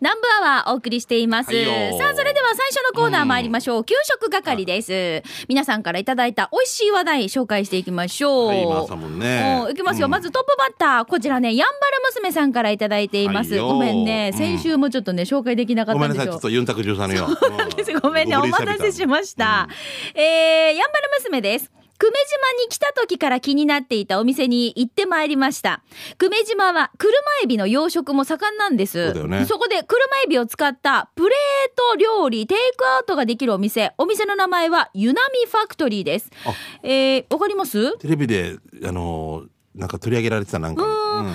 南部アワーお送りしています。はい、さあ、それでは最初のコーナー参りましょう。うん、給食係です。皆さんからいただいた美味しい話題紹介していきましょう。はい、まもね。いきますよ、うん。まずトップバッター、こちらね、やんばる娘さんからいただいています。はい、ごめんね。先週もちょっとね、紹介できなかったんですよ。ごめんなさい、ちょっとユンタク13よ。そうなんです。ごめんね。お待たせしました。うん、えー、やんばる娘です。久米島に来た時から気になっていたお店に行ってまいりました。久米島は車エビの養殖も盛んなんです。そね、そこで車エビを使ったプレート料理、テイクアウトができるお店。お店の名前はユナミファクトリーです。えー、わかりますテレビで、あのーなんか取り上げられてたなんか、うん、お値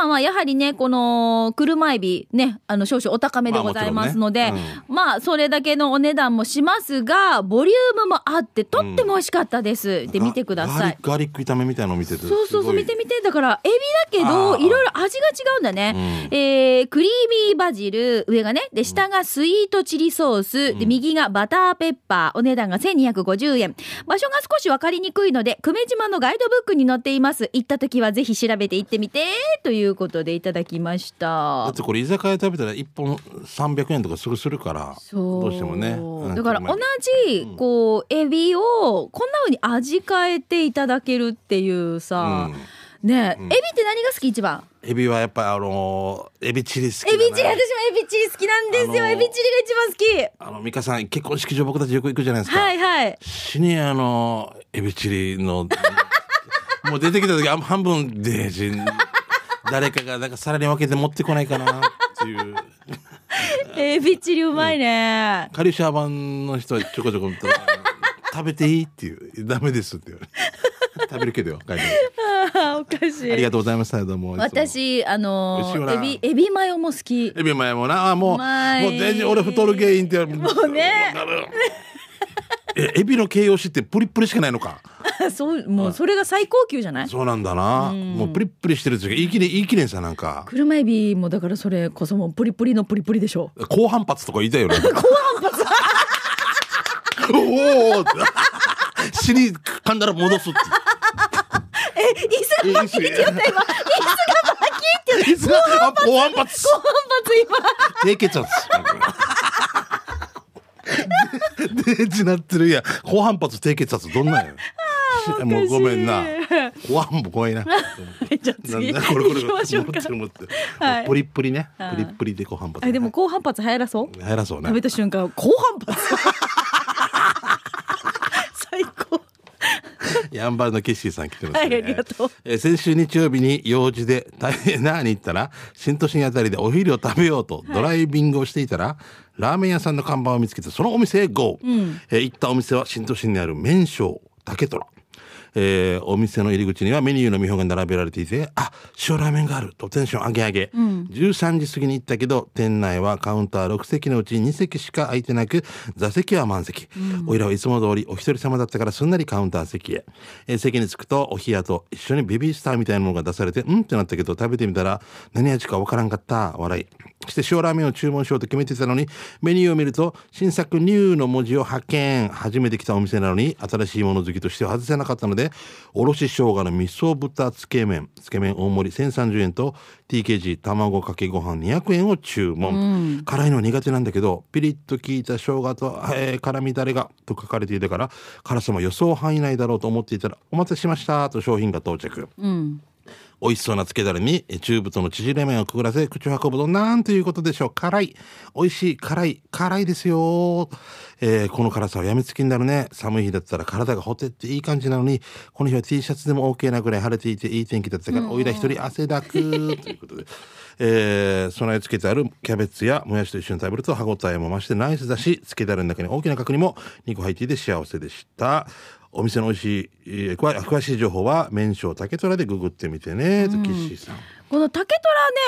段はやはりねこの車エビねあの少々お高めでございますので、まあねうん、まあ、それだけのお値段もしますがボリュームもあってとっても美味しかったです、うん、で見てくださいガーリック炒めみたいの見ててそうそうそう見て見てだからエビだけどいろいろ味が違うんだね、うん、えー、クリーミーバジル上がねで下がスイートチリソースで右がバターペッパーお値段が1250円場所が少し分かりにくいので久米島のガイドブックに載っていますった時はぜひ調べて行ってみてということでいただきましただってこれ居酒屋食べたら1本300円とかするするからどうしてもねだから同じこう、エビをこんなふうに味変えていただけるっていうさ、うん、ねえ、うん、エビって何が好き一番エビはやっぱあのー、エビチリ好き、ね、エビチリ私もエビチリ好きなんですよ、あのー、エビチリが一番好きあの美香さん結婚式場僕たちよく行くじゃないですかはいはい死にあのー、エビチリのもう出てきた時半分で誰かがなんか皿に分けて持ってこないかなっていう。えー、びっちりうまいね、うん、カリシャー版の人はちょこちょこ 食べていいっていうダメですって言われ食べるけどよ おかしいありがとうございましたどうも私あのー、エビエビマヨも好きエビマヨもなあもうもう俺太る原因ってもうねえエビの形容詞ってプリプリしかないのか そうもうそれが最高級じゃないそうなんだな、うん、もうプリップリしてるっていうかいいきれいいきれさなんか車エビもだからそれこそもうプリプリのプリプリでしょ高反発とか言いたいよね高反 発おお 死に、噛んだら戻すってえ椅子がバキって言った今椅子がバキって言った高反発高反発今低血圧デージなってるいや高反発低血圧どんなんやもうごめんな。ご飯も怖いな。なんだこれこれ。持ってる持ってる。プリプリね。プリプリでご飯発。でも高反発流行らそう。流行らそうね。食べた瞬間高反発。最高。やんばるのケシーさん来てます、ね、はい、ありがとう。え先週日曜日に用事で大変なに行ったら、新都心あたりでお昼を食べようとドライビングをしていたら、はい、ラーメン屋さんの看板を見つけて、そのお店へ GO!、うん、え行ったお店は新都心にある麺匠竹虎。えー、お店の入り口にはメニューの見本が並べられていてあ塩ラーメンがあるとテンション上げ上げ、うん、13時過ぎに行ったけど店内はカウンター6席のうち2席しか空いてなく座席は満席、うん、おいらはいつも通りお一人様だったからすんなりカウンター席へ、えー、席に着くとお冷やと一緒にベビースターみたいなものが出されてうんってなったけど食べてみたら何味か分からんかった笑いして塩ラーメンを注文しようと決めてたのにメニューを見ると新作ニューの文字を発見初めて来たお店なのに新しいもの好きとして外せなかったのででおろし生姜の味噌豚つけ麺つけ麺大盛り1030円と TKG 卵かけご飯200円を注文、うん、辛いのは苦手なんだけどピリッと効いた生姜と、えー、辛みだれがと書かれていたから辛さも予想範囲内だろうと思っていたらお待たせしましたと商品が到着、うん美味しそうな漬けだれに中太の縮れ麺をくぐらせ口を運ぶとなんということでしょう辛い美味しい辛い辛いですよ、えー、この辛さはやみつきになるね寒い日だったら体がほてっていい感じなのにこの日は T シャツでも OK なぐらい晴れていていい天気だったからおいら一人汗だく ということで、えー、備え付けてあるキャベツやもやしと一緒に食べると歯ごたえも増してナイスだし漬けだれの中に大きな角煮も2個入っていて幸せでしたお店の美味しい、えー、詳しい情報は麺匠竹虎でググってみてね、うん、と岸さんこの竹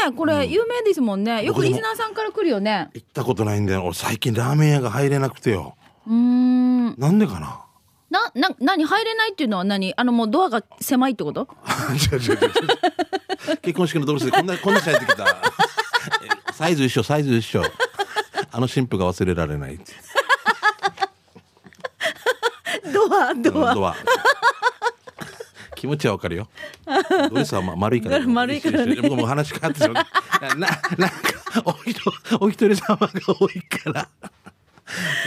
虎ねこれ有名ですもんね、うん、よくリスナーさんから来るよね行ったことないんだよ俺最近ラーメン屋が入れなくてようんなんでかなな、な、何入れないっていうのは何あのもうドアが狭いってこと 結婚式のドレスでこんな、こんなしゃってきた。サイズ一緒、サイズ一緒。あの新婦が忘れられないって。アドア、ドア 気持ちはわかるよ。ドレスはま丸いから。丸いから、ね、僕も話変わってしまう。な、なんか、おひと、お一人様が多いから。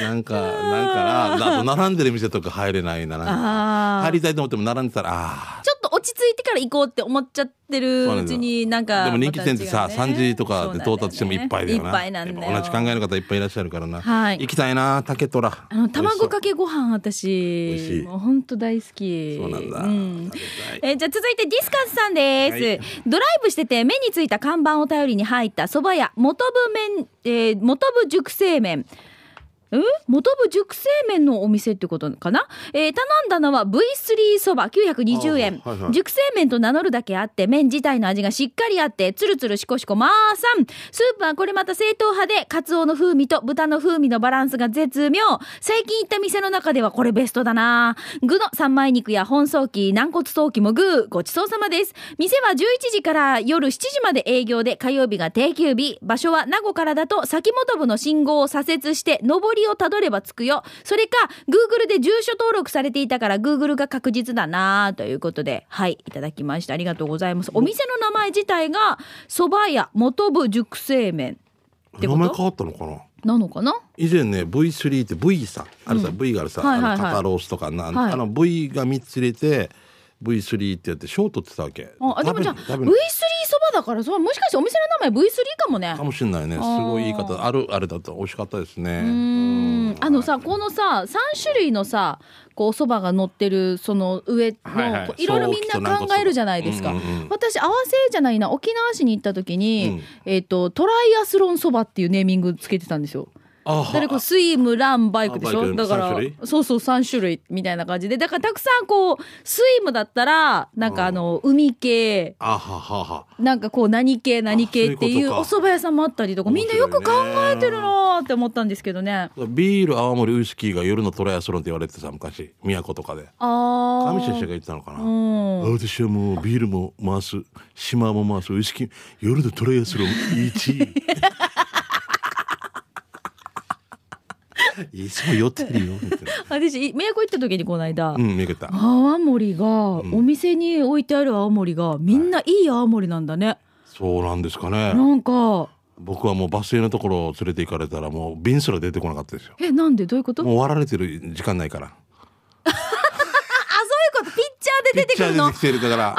なんか、なんか、並んでる店とか入れないな。入りたいと思っても並んでたら、ああ。いてから行こうって思っちゃってるうちになんかでも人気店ってさ、ね、3時とかで到達してもいっぱいだよないっぱなんだ同じ考えの方いっぱいいらっしゃるからな、はい、行きたいな竹虎あの卵かけご飯私もう本当大好きそうなんだ、うん、えじゃあ続いてディスカスさんです、はい、ドライブしてて目についた看板を頼りに入った蕎麦屋元部麺、えー、元部熟成麺うん元部熟成麺のお店ってことかな、えー、頼んだのは V3 そば920円、はいはい、熟成麺と名乗るだけあって麺自体の味がしっかりあってつるつるしこしこまーさんスープはこれまた正統派でカツオの風味と豚の風味のバランスが絶妙最近行った店の中ではこれベストだな具の三枚肉や本草器軟骨陶器もーごちそうさまです店は11時から夜7時まで営業で火曜日が定休日場所は名護からだと先本部の信号を左折して上りをたどればつくよ。それか、Google で住所登録されていたから、Google が確実だなということで、はい、いただきました。ありがとうございます。お店の名前自体が、蕎麦屋元部熟成麺名前変わったのかななのかな以前ね V3 って V さあるさ、うん、V があるさ、はいはいはい、あの肩ロースとかな、はい、あの V が3つ入れて V3 ってやって賞取ってたわけあでもじゃあ V3 そばだからそもしかしてお店の名前 V3 かもねかもしれないねすごい言い方あるあれだと美味しかったですねうんあのさこのさ3種類のさこうそばが乗ってるその上の、はいはい、いろいろみんな考えるじゃないですか、うんうん、私合わせじゃないな沖縄市に行った時に、うん、えっ、ー、とトライアスロンそばっていうネーミングつけてたんですよだからこうスイムランバイクでしょだからそうそう3種類みたいな感じでだからたくさんこうスイムだったらなんかあの海系なんかこう何系何系っていうお蕎麦屋さんもあったりとかみんなよく考えてるなって思ったんですけどねビール泡盛ウイスキーが夜のトライアスロンって言われてた昔都とかでああ上先生が言ってたのかな、うん、私はもうビールも回す島も回すウイスキー夜のトライアスロン1位 いつも酔ってるよ。私、名古行った時にこの間、うん、名古行った。泡盛が、お店に置いてある泡盛が、みんないい泡盛なんだね、はい。そうなんですかね。なんか。僕はもうバス停のところを連れて行かれたらもう瓶すら出てこなかったですよえなんでどういうこともうられてる時間ないから あそういうことピッチャーで出てくるのピッチャーで出てきてるだから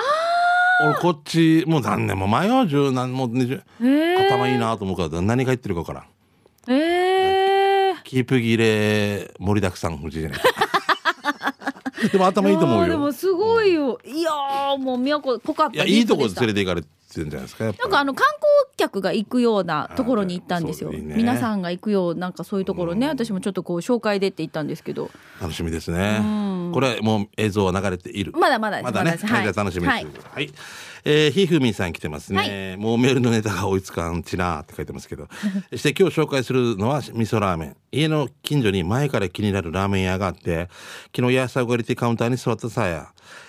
俺こっちもう何年も前は十何も二十、え頭いいなと思うから何が言ってるかからええーキープギレ盛りだくさん夫人じゃないでも頭いいと思うよでもすごいよ、いやもう宮古濃かったいやいいとこ連れて行かれてるんじゃないですかなんかあの観光客が行くようなところに行ったんですよ、ね、皆さんが行くようなんかそういうところね、うん、私もちょっとこう紹介でって言ったんですけど楽しみですね、うん、これもう映像は流れているまだまだまだね、まだね、はい、楽しみです、はい、はいひふみんさん来てますね、はい、もうメールのネタが追いつかんちなって書いてますけどそ して今日紹介するのは味噌ラーメン家の近所に前から気になるラーメン屋があって昨日野菜をリりてカウンターに座ったさや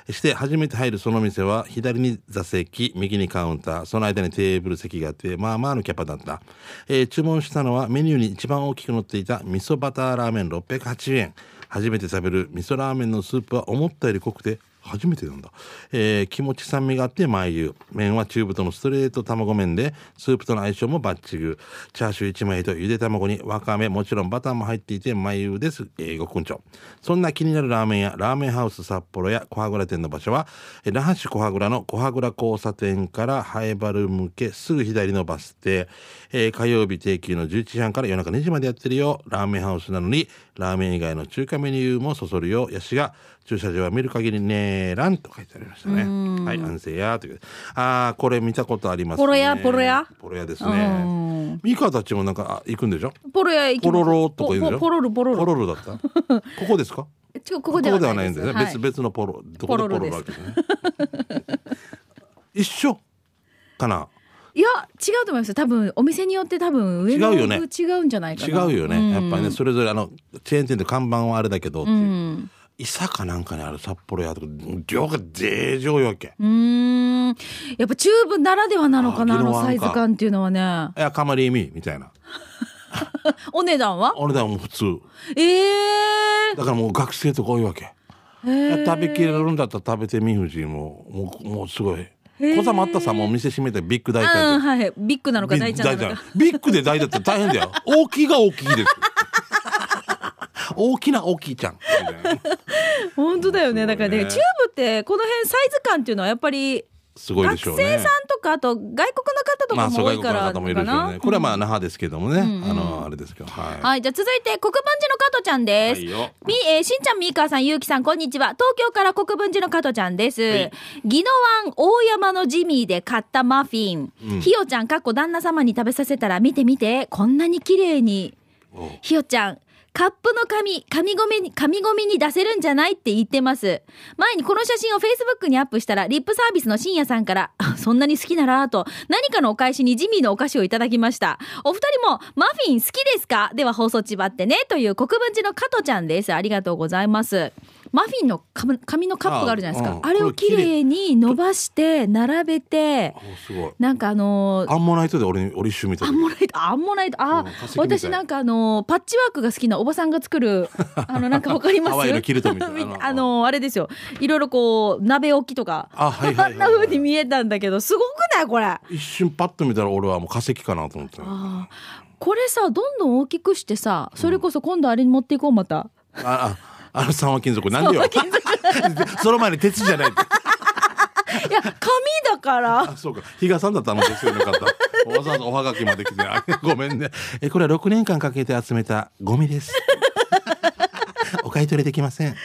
して初めて入るその店は左に座席右にカウンターその間にテーブル席があってまあまあのキャパだった、えー、注文したのはメニューに一番大きく載っていた味噌バターラーメン680円初めて食べる味噌ラーメンのスープは思ったより濃くて初めてなんだ、えー、気持ち酸味があって麻油麺は中太のストレート卵麺でスープとの相性もバッチグチャーシュー1枚とゆで卵にわかめもちろんバターも入っていて眉油です、えー、ごくんちょそんな気になるラーメンやラーメンハウス札幌や小羽倉店の場所は、えー、那覇市小羽倉の小羽倉交差点からハエバル向けすぐ左のバス停、えー、火曜日定休の11時半から夜中2時までやってるよラーメンハウスなのにラーメン以外の中華メニューもそそるよヤシが駐車場は見る限りねらんと書いてありましたねはい安静やというああこれ見たことありますねポロヤポロヤポロヤですねミカたちもなんか行くんでしょポロヤ行きポロロとか言うでしょポロルポロルポロルだった ここですか違うここではないんですね、別別のポロどこでポロルわけね一緒かないや違うと思います多分お店によって多分上の違うよ、ね、違うんじゃないかな違うよね、やっぱりねそれぞれあのチェーン店で看板はあれだけどっていう、うん伊佐かなんかにある札幌屋とか量がぜい上よけうんやっぱ中部ならではなのかなあのサイズ感っていうのはねいやかまりみみたいな お値段はお値段も普通ええー、だからもう学生とか多いわけ、えー、食べきれるんだったら食べてみふじももうもうすごい小玉あったさもう店閉めてビッグ大体はいビッグなのか大ちゃんなのかビッグで大だったら大変だよ大きいが大きいです大きな大きいちゃん 本当だよねだからねチューブってこの辺サイズ感っていうのはやっぱりすごいでしょう、ね、学生さんとかあと外国の方とかも多いからかな、これはまあ那覇ですけどもね、うんあのあれですけど、はい、はい、じゃあ続いて国分寺の加藤ちゃんです、はいみえー、しんちゃんみーかさんゆうきさんこんにちは東京から国分寺の加藤ちゃんです、はい、宜野湾大山のジミーで買ったマフィン、うん、ひよちゃんかっこ旦那様に食べさせたら見て見てこんなに綺麗にひよちゃんカップの紙、紙ゴミに、紙ゴミに出せるんじゃないって言ってます。前にこの写真を Facebook にアップしたら、リップサービスの深夜さんから、そんなに好きならと、何かのお返しにジミーのお菓子をいただきました。お二人も、マフィン好きですかでは放送ちばってね、という国分寺の加トちゃんです。ありがとうございます。マフィンの紙のカップがあるじゃないですかあ,、れをきれいに伸ばして並べてなんかあのー、アンモナイトで俺俺一緒みたいアンモナイトアンモナイトあ、うん、私なんかあのー、パッチワークが好きなおばさんが作る あのなんかわかりますあのー、あれですよいろいろこう鍋置きとかあ、はいはい、んなふうに見えたんだけどすごくないこれ一瞬パッと見たら俺はもう化石かなと思ってこれさどんどん大きくしてさそれこそ今度あれに持っていこうまた。あああの三和金属なんでよその前に鉄じゃないいや紙だからそうか日嘉さんだったのですよの方わざわざおはがきまで来てごめんねえこれは六年間かけて集めたゴミですお買い取りできません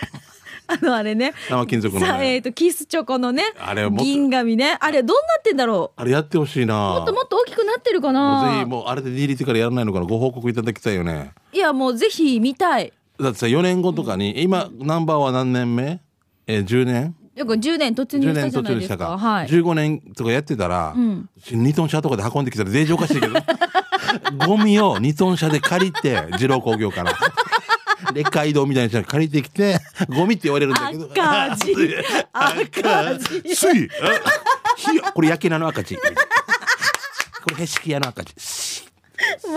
あのあれね。生金属の、ね、えっ、ー、とキスチョコのね。あれ銀紙ね。あれどうなってんだろう。あれやってほしいな。もっともっと大きくなってるかな。ぜひもうあれでディ DDT からやらないのかな。ご報告いただきたいよね。いやもうぜひ見たい。だってさ4年後とかに、今ナンバーは何年目、えー、10年よくら10年突入したじゃないですかか、はい、15年とかやってたら、うん、2トン車とかで運んできたら税上おかしいけど ゴミを2トン車で借りて二郎工業から。レッカー移動みたいな人借りてきて、ゴミって言われるんだけど。赤字。赤字。すい。これ焼けなの赤字。これへしきやの赤字。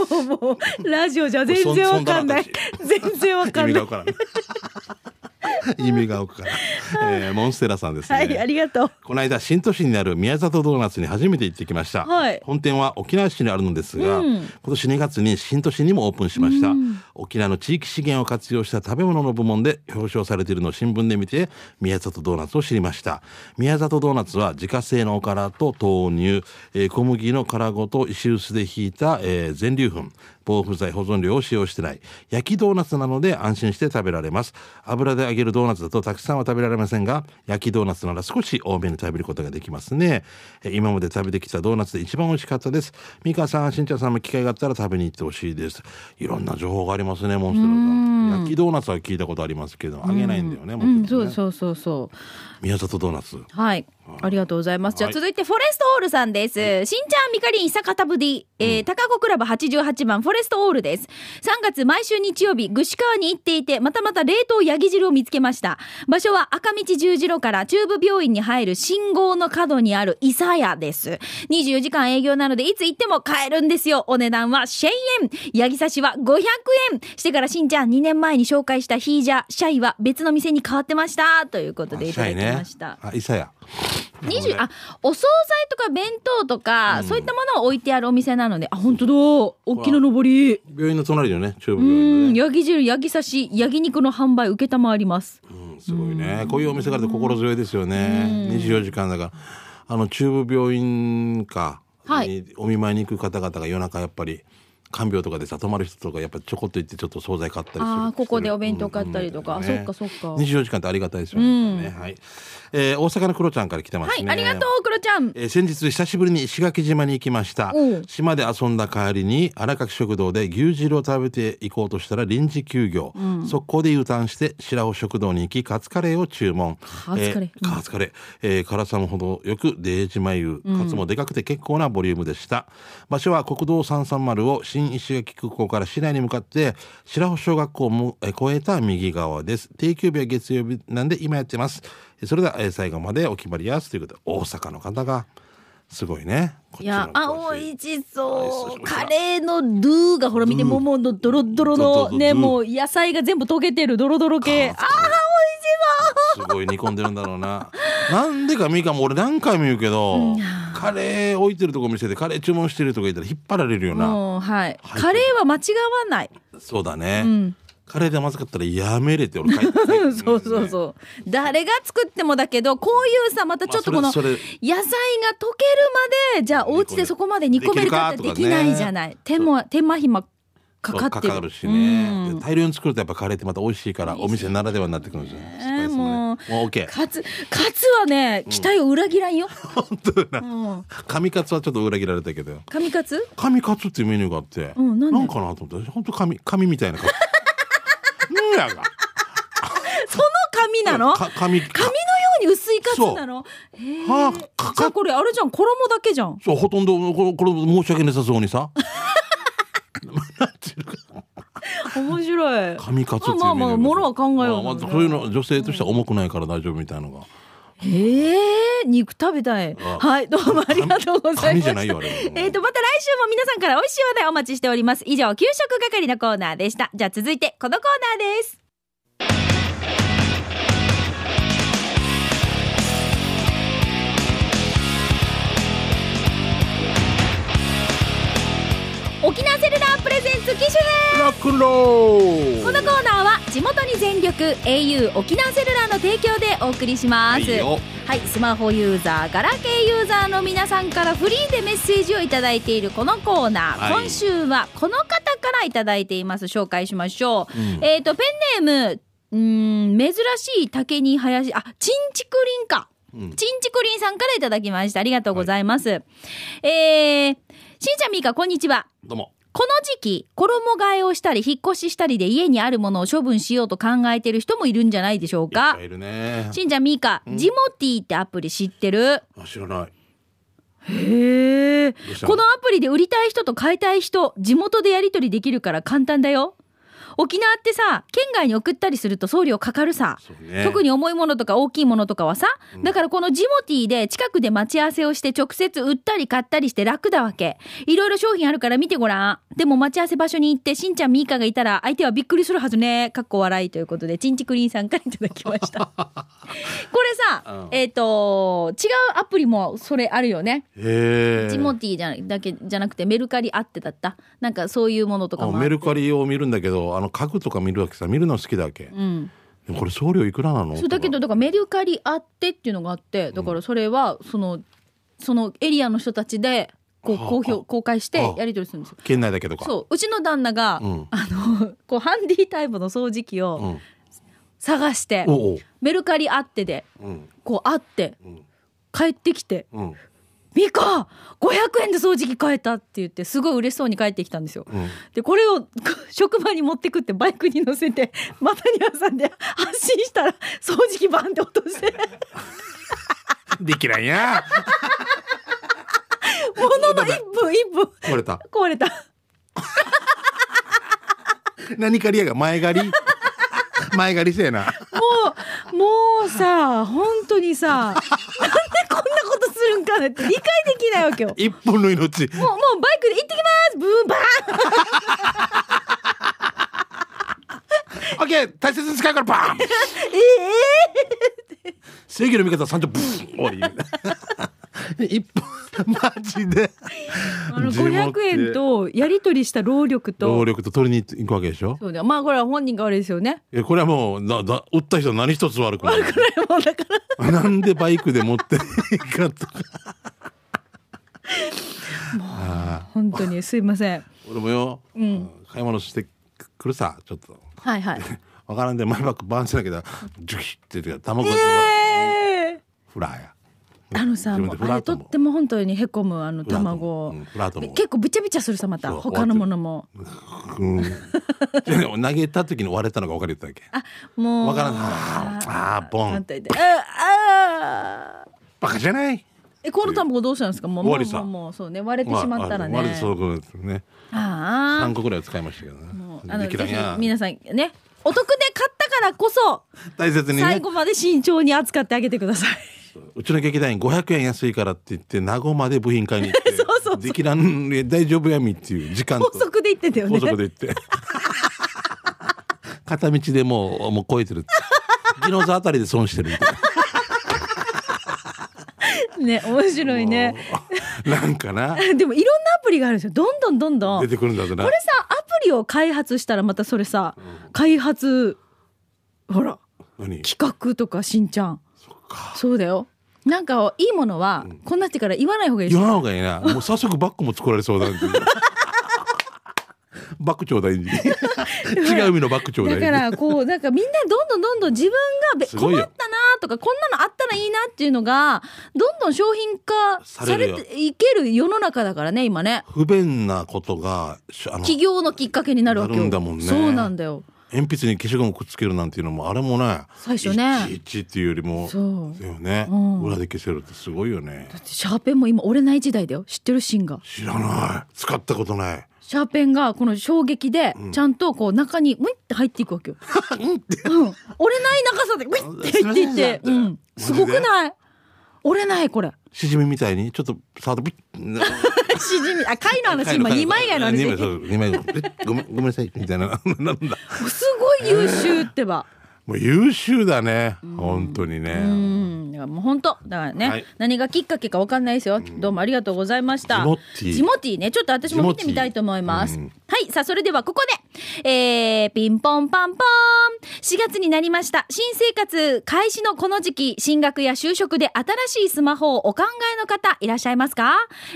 もうもうラジオじゃ全然わかんない全然わかんない意味がわからん意味がわからんえー、モンステラさんですね。はい、ありがとう。この間、新都市にある宮里ドーナツに初めて行ってきました。はい、本店は沖縄市にあるのですが、うん、今年2月に新都市にもオープンしました。うん、沖縄の地域資源を活用した食べ物の部門で表彰されているのを新聞で見て、宮里ドーナツを知りました。宮里ドーナツは自家製のおからと豆乳、えー、小麦の殻ごと石臼でひいた、えー、全粒粉、防腐剤保存料を使用してない焼きドーナツなので安心して食べられます油で揚げるドーナツだとたくさんは食べられませんが焼きドーナツなら少し多めに食べることができますね今まで食べてきたドーナツで一番美味しかったです美香さんしんちゃんさんも機会があったら食べに行ってほしいですいろんな情報がありますねモンストラさん焼きドーナツは聞いたことありますけど揚げないんだよね、ねうん、そうそうそうそう宮里ドーナツ。はい。ありがとうございます。じゃあ続いてフォレストオールさんです。はい、しんちゃん、みかりん、久方ぶり。えー、高子クラブ88番、フォレストオールです。3月毎週日曜日、串川に行っていて、またまた冷凍ヤギ汁を見つけました。場所は赤道十字路から中部病院に入る信号の角にある伊佐屋です。24時間営業なので、いつ行っても買えるんですよ。お値段は1000円。ヤギ刺しは500円。してからしんちゃん、2年前に紹介したヒージャー、シャイは別の店に変わってました。ということでいただきまね、いました。あ、いさや。二十あお惣菜とか弁当とか、うん、そういったものを置いてあるお店なのであ本当だ大きなのり病院の隣だよね中部病院の、ね、ヤギ汁焼ギ刺しヤギ肉の販売受ります、うん、すごいねこういうお店から心強いですよね二十四時間だからあの中部病院かはい、お見舞いに行く方々が夜中やっぱり看病とかでさ泊まる人とかやっぱちょこっと行ってちょっと惣菜買ったりするあここでお弁当買ったりとか、うんそっかそっか24時間ってありがたいですよね、うん、はいえー、大阪のクロちゃんから来てますね、はい、ありがとうクロちゃん、えー、先日久しぶりに石垣島に行きました島で遊んだ帰りに荒垣食堂で牛汁を食べていこうとしたら臨時休業、うん、速攻で U ターンして白尾食堂に行きカツカレーを注文カツカレー、えー、カツカレー、えー、辛さもほどよくデージマカツもでかくて結構なボリュームでした、うん、場所は国道330を新石垣空港から市内に向かって白尾小学校を越えた右側です定休日は月曜日なんで今やってますそれでは最後までお決まりやすということで大阪の方がすごいねいやあ美味しそうカレーのルーがほら見てもものドロドロのねもう野菜が全部溶けてるドロドロ系ああ美味しそうすごい煮込んでるんだろうななんでかみーかも俺何回も言うけど、カレー置いてるとこ見せてカレー注文してるとか言ったら引っ張られるよな、はい、カレーは間違わないそうだね、うん、カレーでまずかったらやめれて俺帰って そうそうそう、ね、誰が作ってもだけどこういうさまたちょっとこの野菜が溶けるまでじゃあお家でそこまで煮込めるかってできないじゃない、ね、手も手間暇かかかるしね、うん、大量に作るとやっぱカレーってまた美味しいからお店ならではになってくるんですよ、ね、えもうもう OK カツカツはね期待を裏切らんよ、うん、本当だな神、うん、カツはちょっと裏切られたけど神カツ神カツっていうメニューがあって、うん、なんかなと思って本当神神みたいなカツらが。その紙なの紙紙のように薄いカツなのはあ、かかこれあれじゃん衣だけじゃんそうほとんどこれこれ申し訳なさそうにさ 面白い紙カツまあまあものは考えよう、まあ、そういうの女性としては重くないから大丈夫みたいなのが。ええー、肉食べたい。はい、どうもありがとうございました。えっ、と、また来週も皆さんから美味しい話題お待ちしております。以上、給食係のコーナーでした。じゃあ続いて、このコーナーです。機種でロックローこのコーナーは地元に全力 au 沖縄セルラーの提供でお送りします、はいはい、スマホユーザー、ガラケーユーザーの皆さんからフリーでメッセージを頂いているこのコーナー、はい、今週はこの方から頂いています。紹介しましょう。うん、えっ、ー、と、ペンネーム、うん珍しい竹に林、あ、ちんちくりんか。ちんちくりんさんから頂きました。ありがとうございます。はい、えー、しんちゃんみーか、こんにちは。どうも。この時期、衣替えをしたり、引っ越ししたりで家にあるものを処分しようと考えてる人もいるんじゃないでしょうか。いるね。しんちゃん、みーか、ジモティってアプリ知ってるあ知らない。へえ。このアプリで売りたい人と買いたい人、地元でやり取りできるから簡単だよ。沖縄ってさ県外に送ったりすると送料かかるさ、ね、特に重いものとか大きいものとかはさ、うん、だからこのジモティーで近くで待ち合わせをして直接売ったり買ったりして楽だわけいろいろ商品あるから見てごらんでも待ち合わせ場所に行ってしんちゃんみーかがいたら相手はびっくりするはずねかっこ笑いということでちんちくりんさんからいただきました これさ、うん、えっ、ー、と違うアプリもそれあるよねジモティーじゃだけじゃなくてメルカリあってだったなんかそういうものとかもメルカリを見るんだけどの家具とか見るわけさ見るの好きだけ、うん、これ送料いくらなのそうだけどだからメルカリあってっていうのがあってだからそれはその、うん、そのエリアの人たちでこう公表公開してやり取りするんですよ。県内だけとかそううちの旦那が、うん、あの こうハンディタイプの掃除機を探して、おおメルカリあってで、こうあって、帰ってきて、うんミカ500円で掃除機変えたって言ってすごい嬉しそうに帰ってきたんですよ、うん、でこれを 職場に持ってくってバイクに乗せてマタニアさんで 発信したら掃除機バンって落としてできないや ものの1分1分壊れた壊れた何かりやが前借り前借りせえなもうもうさ本当にさかなって理解できないわけよ 一本の命もうもうバイクで行ってきますブーバーンオッケー大切に使うからバーン ええー、正義の味方三丁ブーン終わり一本マジであの500円とやり取りした労力と労力と取りに行くわけでしょそうだまあこれは本人が悪いですよねえこれはもうだだ売った人何一つ悪くない悪くないもんだからなんでバイクで持っていいかとかもう本当にすいません俺もよ、うん、買い物してくるさちょっとはいはい分 からんで前バックバーンしてなきゃジュキって言ってた卵が、えー、フラーやあのさもうあれとっても本当にへこむあの卵、うん、結構びちゃびちゃするさまた他のものも、投げた時に割れたのが分かるだけあもう分からんああボンああバカじゃないえこの卵どうしたんですかもうもうもうそうね割れてしまったらね、割れそうですねああ3個ぐらい使いましたけどねあの皆さんねお得で買ったからこそ 大切に、最後まで慎重に扱ってあげてくださいうちの劇団員500円安いからって言って名護まで部品買いに行って そうそうできらん大丈夫やみっていう時間高速で行ってたよね高速で行って 片道でもうもう超えてる技能座あたりで損してるみたいな。ね面白いねなんかなでもいろんなアプリがあるんですよどんどんどんどん出てくるんだこれさアプリを開発したらまたそれさ、うん、開発ほら企画とかしんちゃんかそうだよなんかいいものは、こんなってから言わない方がいい言わない方がいいな もう早速バッグも作られそうだバックちょうだい違う意味のバックちょうだいだからこうなんかみんなどんどんどんどん自分が困ったなとかこんなのあったらいいなっていうのがどんどん商品化されていける世の中だからね今ね不便なことが起業のきっかけになるわけよ、ね、そうなんだよ鉛筆に消しゴムくっつけるなんていうのもあれもね最初ねいちっていうよりもそうだよね、うん、裏で消せるってすごいよねだってシャーペンも今折れない時代だよ知ってるシーンが知らない使ったことないシャーペンがこの衝撃でちゃんとこう中にムイって入っていくわけよ、うん、うん、折れない長さでムイって入っていって、うん、すごくない折れないこれしじみみたいにちょっと触って しじみあ貝の話今二枚貝の話二枚そう二枚ごめんごめんなさいみたいな なんだすごい優秀ってばもう優秀だね、うん、本当にね。うんだからもう本当だからね、はい、何がきっかけかわかんないですよ。どうもありがとうございました。ジモティジモティねちょっと私も見てみたいと思います。うん、はいさあそれではここで、えー、ピンポンパンポン4月になりました新生活開始のこの時期進学や就職で新しいスマホをお考えの方いらっしゃいますか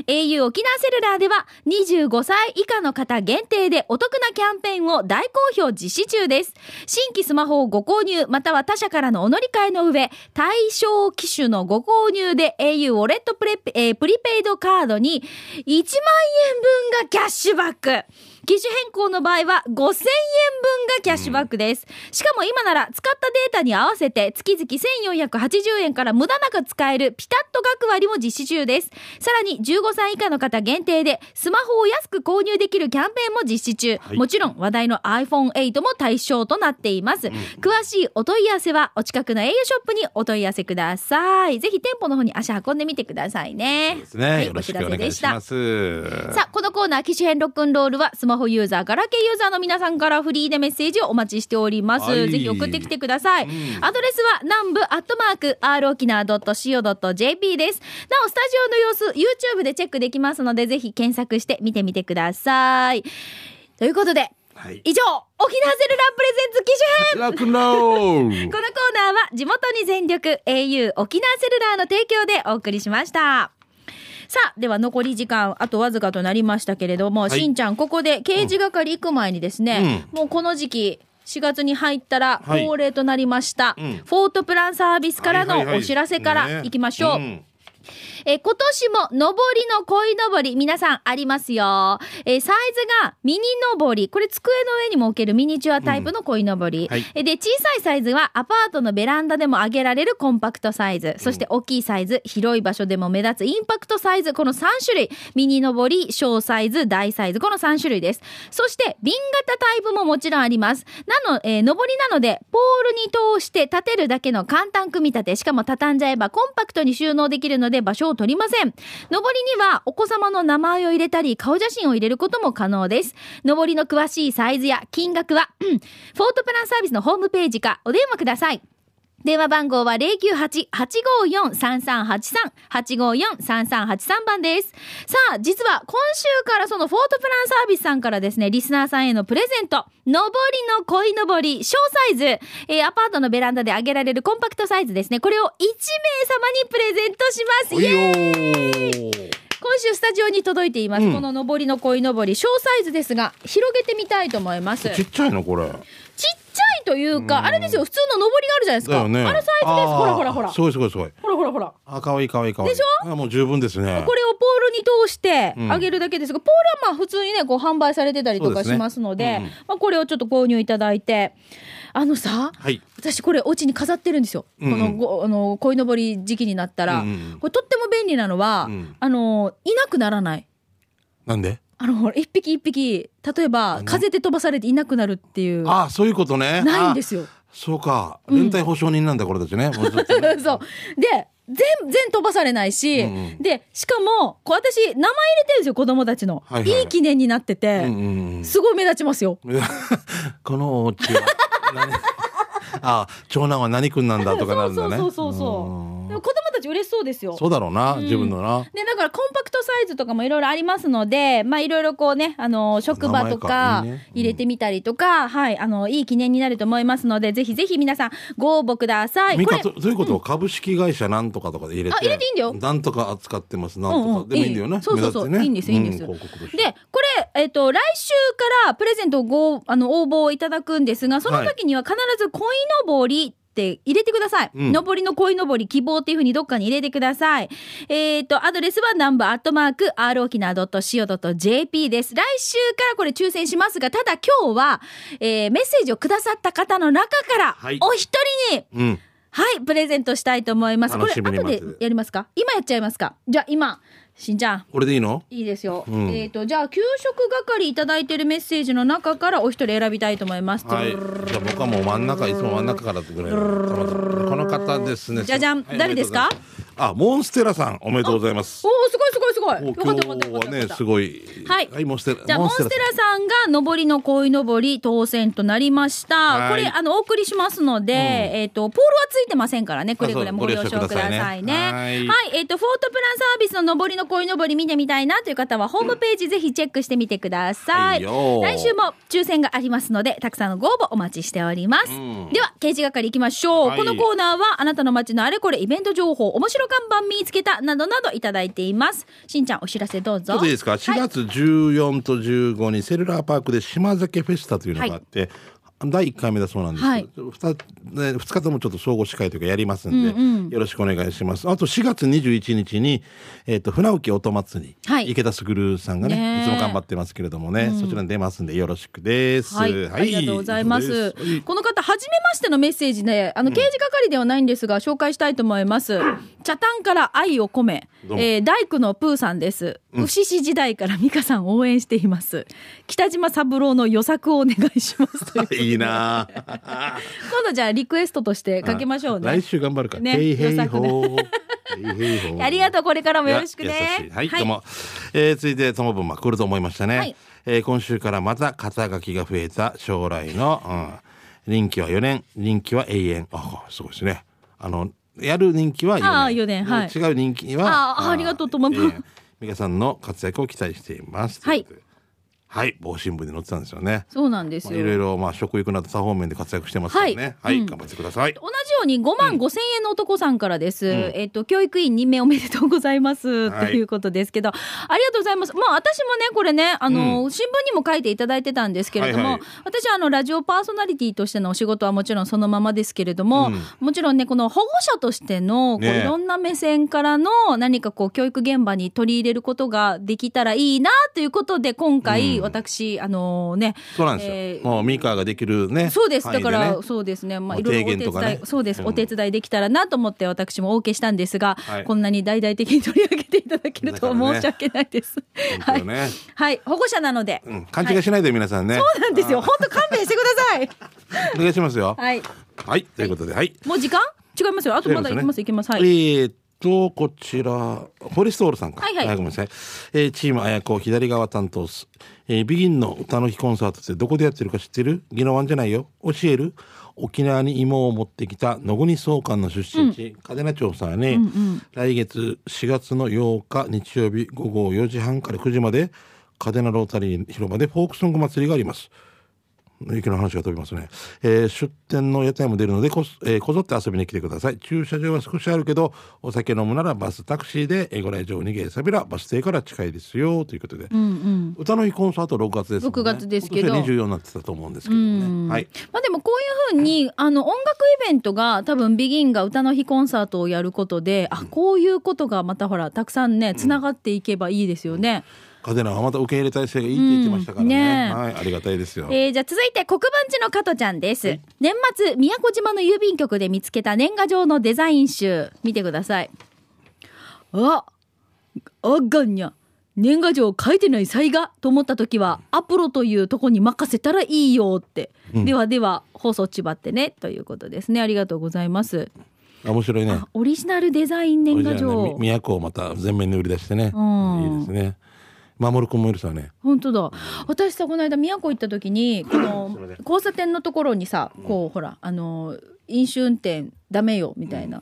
?au 沖縄セルラーでは25歳以下の方限定でお得なキャンペーンを大好評実施中です。新規スマホをご購購入または他社からのお乗り換えの上、対象機種のご購入で au ウォレットプレ、えー、プリペイドカードに1万円分がキャッシュバック。機種変更の場合は5000円分がキャッシュバックです、しかも今なら使ったデータに合わせて月々1480円から無駄なく使えるピタッと額割も実施中ですさらに15歳以下の方限定でスマホを安く購入できるキャンペーンも実施中、はい、もちろん話題の iPhone8 も対象となっています、詳しいお問い合わせはお近くの au ショップにお問い合わせくださいぜひ店舗の方に足運んでみてくださいね、ね、はい、お知らせでしたさあこのコーナー機種変ロックンロールはスマホホユーザー、ガラケーユーザーの皆さんからフリーでメッセージをお待ちしております。はい、ぜひ送ってきてください。うん、アドレスは南部アットマーク r 沖縄 .co.jp です。なお、スタジオの様子、YouTube でチェックできますので、ぜひ検索して見てみてください。ということで、はい、以上、沖縄セルラープレゼンツ機種編 このコーナーは地元に全力 au 沖縄セルラーの提供でお送りしました。さあ、では残り時間、あとわずかとなりましたけれども、はい、しんちゃん、ここで刑事係行く前にですね、うん、もうこの時期、4月に入ったら恒例となりました、はいうん、フォートプランサービスからのお知らせからいきましょう。えー、今年も上りの鯉のぼり、皆さんありますよ。えー、サイズがミニのぼり、これ机の上にも置けるミニチュアタイプの鯉のぼり。うんはい、で、小さいサイズはアパートのベランダでも上げられるコンパクトサイズ、そして大きいサイズ、広い場所でも目立つインパクトサイズ、この3種類、ミニのぼり、小サイズ、大サイズ、この3種類です。そして、瓶型タイプももちろんあります。なの、えー、上りなので、ポールに通して立てるだけの簡単組み立て、しかも畳んじゃえばコンパクトに収納できるので、で場所を取りません。上りにはお子様の名前を入れたり、顔写真を入れることも可能です。上りの詳しいサイズや金額は、フォートプランサービスのホームページかお電話ください。電話番号は098-854-3383、854-3383番です。さあ、実は今週からそのフォートプランサービスさんからですね、リスナーさんへのプレゼント、上りの恋のぼり、小サイズ、えー、アパートのベランダであげられるコンパクトサイズですね、これを1名様にプレゼントします。イエーイ週スタジオに届いています、うんこの上りのこいのぼり小サイズですが広げてみたいと思いますちっちゃいのこれ。ちっちゃいというかあれですよ普通の上りがあるじゃないですか、ねあのサイズですほらほらほらすごいすごいすごい。ほらほらほらあ、可愛い可愛い可愛い。でしょあ、もう十分ですねこ。れをポールに通してあげるだけですが、ポールはまあ普通にねこう販売されてたりとかしますのでうんうんまあ、これをちょっと購入いただいてあのさ、はい、私これお家に飾ってるんですよ、うんうん、このあの鯉のぼり時期になったら、うんうん、これとっても便利なのは、うん、あのいなくならないなんであの一匹一匹例えば風で飛ばされていなくなるっていうあそういうことねないんですよそうか連帯保証人なんだ、うん、これたちね、ね、そうで全然飛ばされないし、うんうん、でしかもこう私名前入れてるんですよ子供たちの、はいはい、いい記念になってて、うんうん、すごい目立ちますよ このお家は あ長男は何君なんだとかなるんだね。そうそうそうそうそう。子供ち嬉しそうですよそうだろうな、うん、自分のなでだからコンパクトサイズとかもいろいろありますのでまあいろいろこうねあの職場とか入れてみたりとか、ねうん、はいあのいい記念になると思いますのでぜひぜひ皆さんご応募くださいこれどういうことうん、株式会社なんとかとかで入れてあ入れていいんだよなんとか扱ってますなんとか、うんうん、でもいいんだよね、そうそうそう、ね、いいんですいいんです、でこれえっ、ー、と来週からプレゼントごあの応募いただくんですがその時には必ず鯉のぼり、はいって入れてください。うん、上りの恋上り希望っていうふうにどっかに入れてください。えっ、ー、と、アドレスは南部アットマーク、r 沖縄 .co.jp です。来週からこれ抽選しますが、ただ今日は、えー、メッセージをくださった方の中から、お一人に、はい、うんはいプレゼントしたいと思いますこれ後でやりますか今やっちゃいますかじゃあ今しんちゃんこれでいいのいいですよ、うん、えっ、とじゃあ給食係いただいてるメッセージの中からお一人選びたいと思いますはいじゃあ僕はもう真ん中いつも真ん中からぐらいこの方ですねじゃじゃん、はい、誰ですかあモンステラさんおめでとうございますおおすごいごい。よかったよかったよかっね、すごい。はい。モンステラ。じゃあ、モンステラさんが、上りの鯉ぼり当選となりました。これ、あの、お送りしますので、うん、えっ、ー、と、ポールはついてませんからね、くれぐれもご了承くださいね。はい、はい。えっ、ー、と、フォートプランサービスの上りの鯉ぼり見てみたいなという方は、ホームページぜひチェックしてみてください。うん、来週も抽選がありますので、たくさんのご応募お待ちしております。うん、では、刑事係行きましょう、はい。このコーナーは、あなたの街のあれこれイベント情報、面白看板見つけた、などなどいただいています。しんちゃんお知らせどうぞ。いいですか。4月14と15にセルラーパークで島酒フェスタというのがあって、はい第1回目だそうなんです、はい、2, 日ともちょっと総合司会というかやりますんで、うんうん、よろしくお願いしますあと4月21日に、えーと、船置音祭り、はい、池田卓さんがね、ね、いつも頑張ってますけれどもね、うん、そちらに出ますんでよろしくです、はい、はい、ありがとうございますこの方初めましてのメッセージで、ね、あの刑事係ではないんですが、紹介したいと思います、うん茶炭から愛を込め、えー、大工のプーさんです。牛市時代から美香さん応援しています。北島三郎の予作をお願いします。いいな。今度じゃあリクエストとしてかけましょうね。来週頑張るから。ね、予作 ありがとうこれからもよろしくね。はい、どうも。えー、続いてともぶんま来ると思いましたね。はえ今週からまた肩書きが増えた将来の、うん、任期は4年、任期は永遠。あ、すごいですね。あのやる人気は4年あ4年、はい、違う人気はああありがとうとも、えー、美香さんの活躍を期待しています。はいはい防新聞で載ってたんですよねそうなんですよ、いろいろまあ食育など多方面で活躍してますからねはい、頑張ってください同じように五万五千円の男さんからです、えっと教育員任命おめでとうございます、ということですけどありがとうございますまあ私もねこれねあの、新聞にも書いていただいてたんですけれども、私はあのラジオパーソナリティとしてのお仕事はもちろんそのままですけれども、もちろんねこの保護者としてのこういろんな目線からの何かこう教育現場に取り入れることができたらいいなということで今回、うん私、あのね。そうなんですよ。えー、もうミカができるね。そうです。だから、そうですね。まあ、いろいろお手伝い、そうです。お手伝いできたらなと思って私もお受けしたんですが、こんなに大々的に取り上げていただけると申し訳ないです。はい。はい。保護者なので。うん。勘違いしないで皆さんね。そうなんですよ。本当勘弁してください。お願いしますよ。はい。はい。ということで、はい。もう時間違いますよ。あとまだ行きます、いきます。はい。と、こちら、ホリストールさんか。はいはい。ごめんなさい。えー、チームあやこ、左側担当す。えー、ビギンの歌の日コンサートってどこでやってるか知ってる宜野湾じゃないよ教える沖縄に芋を持ってきた野国総監の出身地、嘉手納町さんはね、うんうん、来月4月の8日日曜日午後4時半から9時まで嘉手納ロータリー広場でフォークソング祭りがあります。雪の話が飛びますね、えー、出店の屋台も出るのでこ,、えー、こぞって遊びに来てください駐車場は少しあるけどお酒飲むならバスタクシーでご来場にげさびらバス停から近いですよということで、うんうん、歌の日コンサート6月です、ね、6月ですけど24になってたと思うんですけどね、はい、まあ、でもこういうふうにあの音楽イベントが多分ビギンが歌の日コンサートをやることで、うん、あこういうことがまたほらたくさんねつながっていけばいいですよね、うん嘉手納はまた受け入れ体制がいいって言ってましたからねうんね、はいありがたいですよ、えー、じゃあ続いて黒板地の加トちゃんです、年末宮古島の郵便局で見つけた年賀状のデザイン集見てくださいああがんにゃ年賀状書いてない才がと思った時はアプロというとこに任せたらいいよって、うん、ではでは放送千葉ってねということですねありがとうございます面白いねオリジナルデザイン年賀状、ね、古をまた全面に売り出してね、うん、いいですね守君もいるさね本当だ私さこの間宮古行った時にこの 交差点のところにさこうほらあの飲酒運転ダメよみたいな。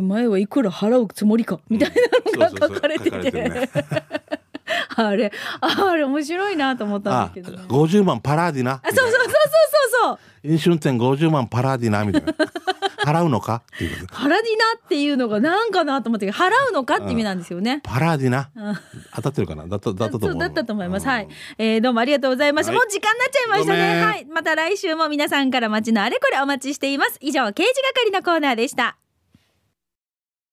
前はいくら払うつもりかみたいなのが書かれてて。あれ、あれ面白いなと思ったんですけど、50万パラディナそうそうそうそうそうそう。飲酒運転50万パラディなみたいな。払うのかっていうこと。パラディナっていうのがなんかなと思ったけど、払うのかって意味なんですよね。パラディナ。当たってるかなだっただったと思う。だったと思います。はい。えー、どうもありがとうございました。もう時間になっちゃいましたね。はい。また来週も皆さんから街のあれこれお待ちしています。以上、刑事係のコーナーでした。